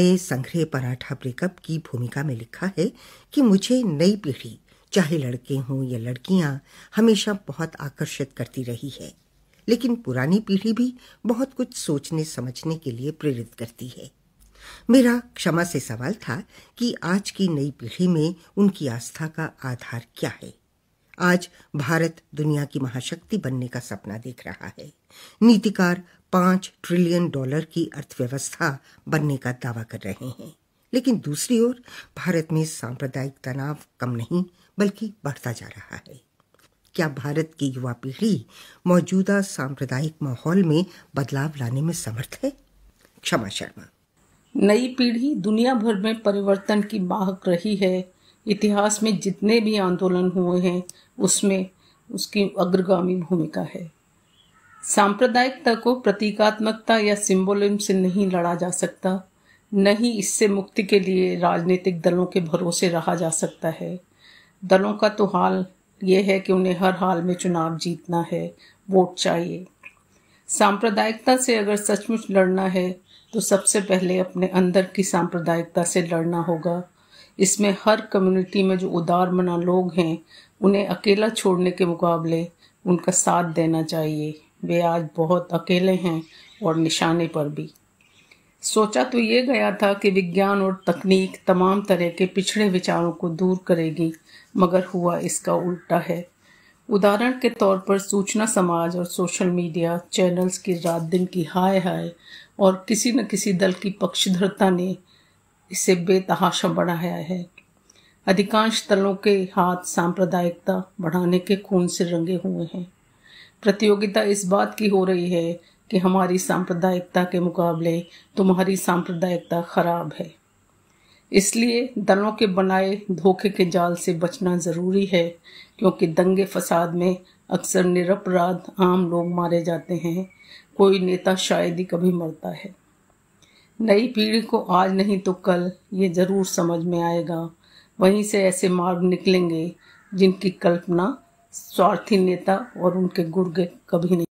ने संग्रह पराठा ब्रेकअप की भूमिका में लिखा है कि मुझे नई पीढ़ी चाहे लड़के हों या लड़कियां हमेशा बहुत आकर्षित करती रही है लेकिन पुरानी पीढ़ी भी बहुत कुछ सोचने समझने के लिए प्रेरित करती है मेरा क्षमा से सवाल था कि आज की नई पीढ़ी में उनकी आस्था का आधार क्या है आज भारत दुनिया की महाशक्ति बनने का सपना देख रहा है नीतिकार पाँच ट्रिलियन डॉलर की अर्थव्यवस्था बनने का दावा कर रहे हैं लेकिन दूसरी ओर भारत में सांप्रदायिक तनाव कम नहीं बल्कि बढ़ता जा रहा है क्या भारत की युवा पीढ़ी मौजूदा सांप्रदायिक माहौल में बदलाव लाने में समर्थ है क्षमा शर्मा नई पीढ़ी दुनिया भर में परिवर्तन की बाहक रही है इतिहास में जितने भी आंदोलन हुए हैं उसमें उसकी अग्रगामी भूमिका है सांप्रदायिकता को प्रतीकात्मकता या सिंबोलिज्म से नहीं लड़ा जा सकता न ही इससे मुक्ति के लिए राजनीतिक दलों के भरोसे रहा जा सकता है दलों का तो हाल यह है कि उन्हें हर हाल में चुनाव जीतना है वोट चाहिए सांप्रदायिकता से अगर सचमुच लड़ना है तो सबसे पहले अपने अंदर की सांप्रदायिकता से लड़ना होगा इसमें हर कम्युनिटी में जो उदार मना लोग हैं उन्हें अकेला छोड़ने के मुकाबले उनका साथ देना चाहिए वे आज बहुत अकेले हैं और निशाने पर भी सोचा तो ये गया था कि विज्ञान और तकनीक तमाम तरह के पिछड़े विचारों को दूर करेगी मगर हुआ इसका उल्टा है उदाहरण के तौर पर सूचना समाज और सोशल मीडिया चैनल्स की रात दिन की हाय हाय और किसी न किसी दल की पक्षधरता ने इसे बेतहाशा बढ़ाया है अधिकांश दलों के हाथ सांप्रदायिकता बढ़ाने के खून से रंगे हुए हैं प्रतियोगिता इस बात की हो रही है कि हमारी सांप्रदायिकता के मुकाबले तुम्हारी सांप्रदायिकता खराब है इसलिए दलों के बनाए धोखे के जाल से बचना ज़रूरी है क्योंकि दंगे फसाद में अक्सर निरपराध आम लोग मारे जाते हैं कोई नेता शायद ही कभी मरता है नई पीढ़ी को आज नहीं तो कल ये ज़रूर समझ में आएगा वहीं से ऐसे मार्ग निकलेंगे जिनकी कल्पना स्वार्थी नेता और उनके गुर्गे कभी नहीं